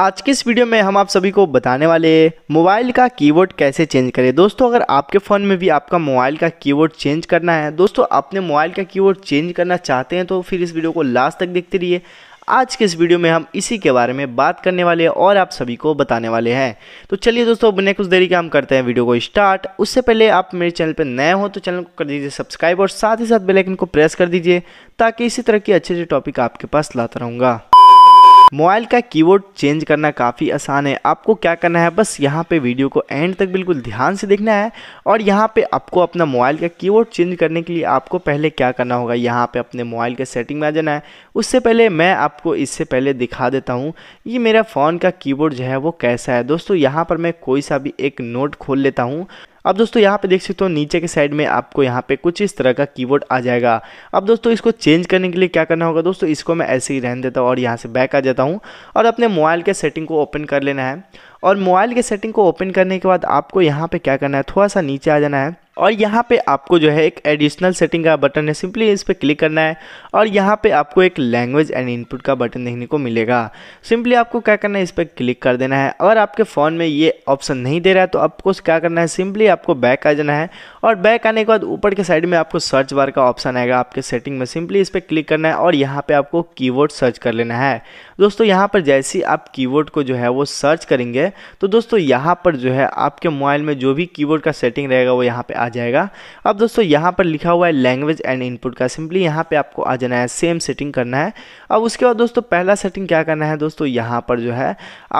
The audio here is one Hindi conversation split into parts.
आज के इस वीडियो में हम आप सभी को बताने वाले मोबाइल का कीवर्ड कैसे चेंज करें दोस्तों अगर आपके फ़ोन में भी आपका मोबाइल का कीवर्ड चेंज करना है दोस्तों अपने मोबाइल का कीवर्ड चेंज करना चाहते हैं तो फिर इस वीडियो को लास्ट तक देखते रहिए आज के इस वीडियो में हम इसी के बारे में बात करने वाले हैं और आप सभी को बताने वाले हैं तो चलिए दोस्तों बिना कुछ देरी के हम करते हैं वीडियो को स्टार्ट उससे पहले आप मेरे चैनल पर नए हो तो चैनल को कर दीजिए सब्सक्राइब और साथ ही साथ बेलाइकन को प्रेस कर दीजिए ताकि इसी तरह के अच्छे अच्छे टॉपिक आपके पास लाता रहूँगा मोबाइल का कीबोर्ड चेंज करना काफ़ी आसान है आपको क्या करना है बस यहाँ पे वीडियो को एंड तक बिल्कुल ध्यान से देखना है और यहाँ पे आपको अपना मोबाइल का कीबोर्ड चेंज करने के लिए आपको पहले क्या करना होगा यहाँ पे अपने मोबाइल के सेटिंग में आ जाना है उससे पहले मैं आपको इससे पहले दिखा देता हूँ ये मेरा फ़ोन का कीबोर्ड जो है वो कैसा है दोस्तों यहाँ पर मैं कोई सा भी एक नोट खोल लेता हूँ अब दोस्तों यहाँ पे देख सकते हो नीचे के साइड में आपको यहाँ पे कुछ इस तरह का कीबोर्ड आ जाएगा अब दोस्तों इसको चेंज करने के लिए क्या करना होगा दोस्तों इसको मैं ऐसे ही रहने देता हूँ और यहाँ से बैक आ जाता हूँ और अपने मोबाइल के सेटिंग को ओपन कर लेना है और मोबाइल के सेटिंग को ओपन करने के बाद आपको यहाँ पर क्या करना है थोड़ा सा नीचे आ जाना है और यहाँ पे आपको जो है एक एडिशनल सेटिंग का बटन है सिंपली इस पर क्लिक करना है और यहाँ पे आपको एक लैंग्वेज एंड इनपुट का बटन देखने को मिलेगा सिंपली आपको क्या करना है इस पर क्लिक कर देना है अगर आपके फ़ोन में ये ऑप्शन नहीं दे रहा है तो आपको क्या करना है सिंपली आपको बैक आ जाना है और बैक आने के बाद ऊपर के साइड में आपको सर्च बार का ऑप्शन आएगा आपके सेटिंग में सिंपली इस पर क्लिक करना है और यहाँ पर आपको की सर्च कर लेना है दोस्तों यहाँ पर जैसे ही आप की को जो है वो सर्च करेंगे तो दोस्तों यहाँ पर जो है आपके मोबाइल में जो भी की का सेटिंग रहेगा वो यहाँ पर आ आ जाएगा अब दोस्तों यहाँ पर लिखा हुआ है लैंग्वेज एंड इनपुट का सिंपली यहाँ पे आपको आ जाना है सेम सेटिंग करना है अब उसके बाद दोस्तों पहला सेटिंग क्या करना है दोस्तों यहाँ पर जो है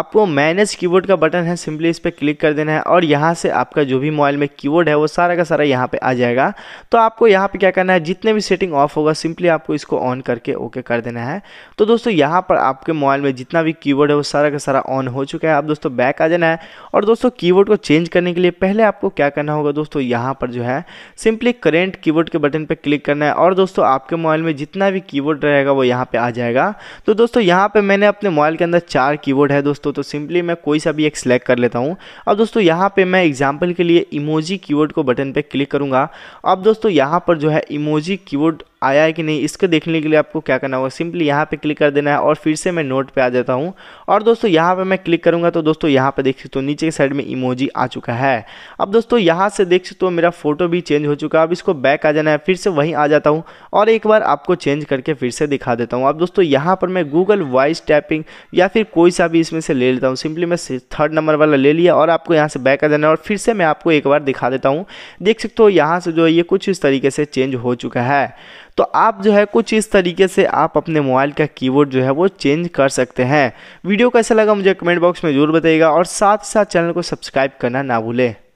आपको मैनेज कीबोर्ड का बटन है सिंपली इस पर क्लिक कर देना है और यहाँ से आपका जो भी मोबाइल में कीबोर्ड है वो सारा का सारा यहाँ पर आ जाएगा तो आपको यहाँ पर क्या करना है जितने भी सेटिंग ऑफ होगा सिंपली आपको इसको ऑन करके ओके कर देना है तो दोस्तों यहाँ पर आपके मोबाइल में जितना भी की है वो सारा का सारा ऑन हो चुका है आप दोस्तों बैक आ जाना है और दोस्तों कीबोर्ड को चेंज करने के लिए पहले आपको क्या करना होगा दोस्तों यहाँ पर जो है सिंपली करेंट कीबोर्ड के बटन पर क्लिक करना है और दोस्तों आपके मोबाइल में जितना भी कीबोर्ड रहेगा वो यहाँ पे आ जाएगा तो दोस्तों यहाँ पे मैंने अपने मोबाइल के अंदर चार कीबोर्ड है दोस्तों तो सिंपली मैं कोई सा भी एक सिलेक्ट कर लेता हूँ अब दोस्तों यहाँ पर मैं एग्जाम्पल के लिए इमोजी कीबोर्ड को बटन पर क्लिक करूँगा अब दोस्तों यहाँ पर जो है इमोजी कीबोर्ड आया है कि नहीं इसको देखने के लिए आपको क्या करना होगा सिंपली यहाँ पे क्लिक कर देना है और फिर से मैं नोट पे आ जाता हूँ और दोस्तों यहाँ पे मैं क्लिक करूँगा तो दोस्तों यहाँ पे देख सकते हो नीचे के साइड में इमोजी आ चुका है अब दोस्तों यहाँ से देख सकते हो मेरा फोटो भी चेंज हो चुका है अब इसको बैक आ जाना है फिर से वहीं आ जाता हूँ और एक बार आपको चेंज करके फिर से दिखा देता हूँ अब दोस्तों यहाँ पर मैं गूगल वॉइस टैपिंग या फिर कोई सा भी इसमें से ले लेता हूँ सिंपली मैं थर्ड नंबर वाला ले लिया और आपको यहाँ से बैक आ जाना है और फिर से मैं आपको एक बार दिखा देता हूँ देख सकते हो यहाँ से जो है ये कुछ इस तरीके से चेंज हो चुका है तो आप जो है कुछ इस तरीके से आप अपने मोबाइल का कीबोर्ड जो है वो चेंज कर सकते हैं वीडियो कैसा लगा मुझे कमेंट बॉक्स में ज़रूर बताइएगा और साथ साथ चैनल को सब्सक्राइब करना ना भूलें